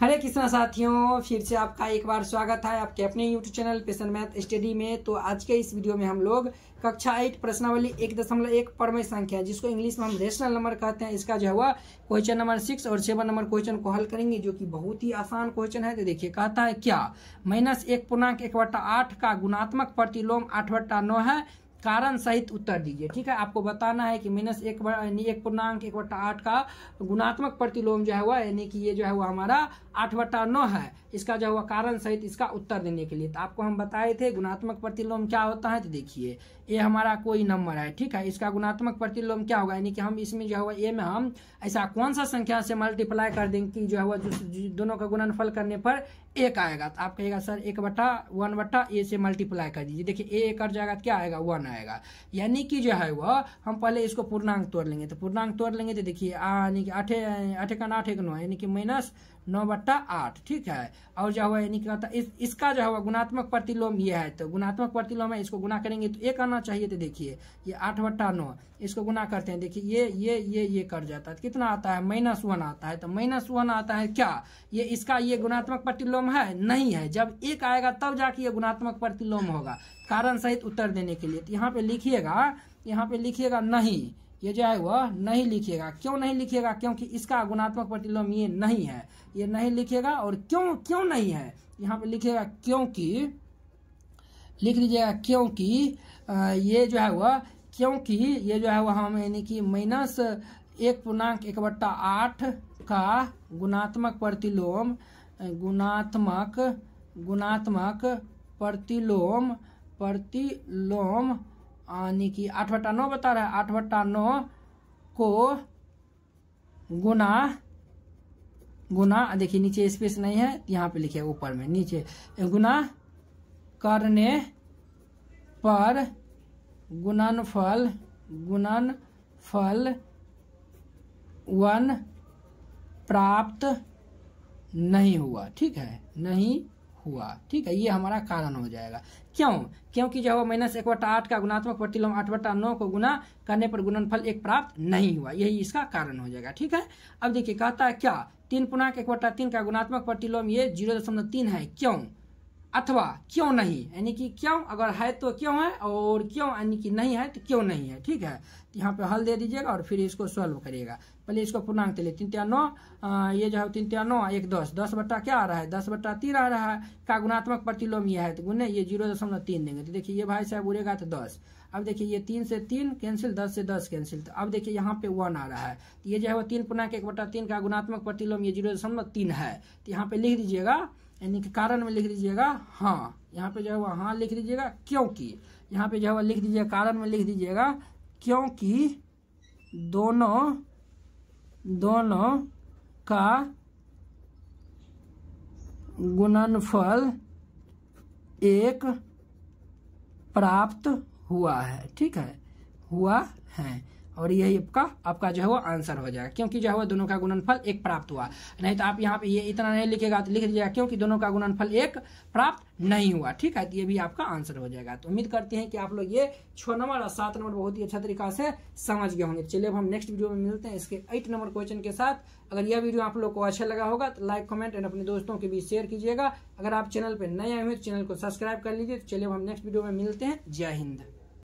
हरे कृष्णा साथियों फिर से आपका एक बार स्वागत है आपके अपने YouTube channel Passion Math Study में तो आज के इस वीडियो में हम लोग कक्षा एट प्रश्नावली एक दशमलव एक परमय संख्या जिसको इंग्लिश में हम रेशनल नंबर कहते हैं इसका जो हुआ क्वेश्चन नंबर सिक्स और सेवन नंबर क्वेश्चन को हल करेंगे जो कि बहुत ही आसान क्वेश्चन है तो देखिए कहता है क्या माइनस एक पूर्णांक एक बट्टा आठ का गुणात्मक प्रतिलोम आठ बट्टा नौ है कारण सहित उत्तर दीजिए ठीक है आपको बताना है कि माइनस एक बार यानी एक पूर्णांक एक बट्टा आठ का गुणात्मक प्रतिलोम जो है हुआ यानी कि ये जो है हुआ हमारा आठ बट्टा नौ है इसका जो हुआ कारण सहित इसका उत्तर देने के लिए तो आपको हम बताए थे गुणात्मक प्रतिलोम क्या होता है तो देखिए ये हमारा कोई नंबर है ठीक है इसका गुणात्मक प्रतिलोम क्या होगा यानी कि हम इसमें जो हुआ ए में हम ऐसा कौन सा संख्या से मल्टीप्लाई कर देंगे कि जो हुआ दोनों का गुणनफल करने पर एक आएगा तो आप कहेगा सर एक बट्टा वन बट्टा ए से मल्टीप्लाई कर दीजिए देखिए ए कर जाएगा क्या आएगा वन आएगा यानी कि जो है वह हम पहले इसको पूर्णांक तोड़ लेंगे तो पूर्णांक तोड़ लेंगे तो देखिए यानी कि आठे आठे का आठ एक नौ यानी कि माइनस नौ बट्टा आठ ठीक है और जो हुआ यानी कहता इस, इसका जो हुआ गुणात्मक प्रतिलोम ये है तो गुणात्मक प्रतिलोम है इसको गुना करेंगे तो एक आना चाहिए तो देखिए ये आठ बट्टा नौ इसको गुना करते हैं देखिए ये ये ये ये कर जाता है तो कितना आता है माइनस वन आता है तो माइनस वन आता है क्या ये इसका ये गुणात्मक प्रतिलोम है नहीं है जब एक आएगा तब जाके ये गुणात्मक प्रतिलोम होगा कारण सहित उत्तर देने के लिए तो यहाँ पे लिखिएगा यहाँ पे लिखिएगा नहीं ये जो है वह नहीं लिखिएगा क्यों नहीं लिखिएगा क्योंकि इसका गुणात्मक प्रतिलोम ये नहीं है ये नहीं लिखिएगा और क्यों क्यों नहीं है यहाँ पे लिखिएगा क्योंकि लिख लीजिएगा क्योंकि ये जो है वह क्योंकि ये जो है वह हम यानी कि माइनस एक पूर्णांक एक बट्टा आठ का गुणात्मक प्रतिलोम गुणात्मक गुणात्मक प्रतिलोम प्रतिलोम यानी कि आठ बट्टा नौ बता रहा है आठ बट्टा नौ को गुना गुना देखिए नीचे स्पेस नहीं है यहाँ पे लिखे ऊपर में नीचे गुना करने पर गुणनफल गुणनफल वन प्राप्त नहीं हुआ ठीक है नहीं हुआ ठीक है ये हमारा कारण हो जाएगा क्यों क्योंकि जो है माइनस एक बटा आठ का गुणात्मक प्रतिलोम आठ बटा नौ को गुना करने पर गुणनफल एक प्राप्त नहीं हुआ यही इसका कारण हो जाएगा ठीक है अब देखिए कहता है क्या तीन पूर्णांक एक बटा तीन का गुणात्मक प्रतिलोम ये जीरो दशमलव तीन है क्यों अथवा क्यों नहीं यानी कि क्यों अगर है तो क्यों है और क्यों यानी कि नहीं है तो क्यों नहीं है ठीक है तो यहाँ पे हल दे दीजिएगा और फिर इसको सॉल्व करिएगा पहले इसको पूर्णांक ले तीन त्या नौ ये जो है तीन त्या नौ एक दस दस बट्टा क्या आ रहा है दस बट्टा तीन आ रहा है का गुणात्मक प्रतिलोम यह है तो गुने ये जीरो दशमलव तीन देंगे तो देखिए ये भाई साहब उड़ेगा तो दस अब देखिए ये तीन से तीन कैंसिल दस से दस कैंसिल तो अब देखिए यहाँ पे वन आ रहा है तो ये जो है वो तीन पूर्णांक एक बट्टा तीन का गुणात्मक प्रतिलोम ये जीरो दशमलव तीन है तो यहाँ पे लिख दीजिएगा यानी कि कारण में लिख दीजिएगा हाँ यहाँ पे जो है वह हाँ लिख दीजिएगा क्योंकि यहाँ पे जो है वह लिख दीजिएगा कारण में लिख दीजिएगा क्योंकि दोनों दोनों का गुणनफल एक प्राप्त हुआ है ठीक है हुआ है और यही आपका आपका जो है वो आंसर हो जाएगा क्योंकि जो है वो दोनों का गुणनफल एक प्राप्त हुआ नहीं तो आप यहाँ पे ये इतना नहीं लिखेगा तो लिख दीजिएगा क्योंकि दोनों का गुणनफल एक प्राप्त नहीं हुआ ठीक है तो ये भी आपका आंसर हो जाएगा तो उम्मीद करते हैं कि आप लोग ये छः नंबर और सात नंबर बहुत ही अच्छा तरीका से समझ गए होंगे चलिए अब हम नेक्स्ट वीडियो में मिलते हैं इसके एट नंबर क्वेश्चन के साथ अगर यह वीडियो आप लोग को अच्छा लगा होगा तो लाइक कमेंट एंड अपने दोस्तों के बीच शेयर कीजिएगा अगर आप चैनल पर नए आए हुए तो चैनल को सब्सक्राइब कर लीजिए तो चलिए हम नेक्स्ट वीडियो में मिलते हैं जय हिंद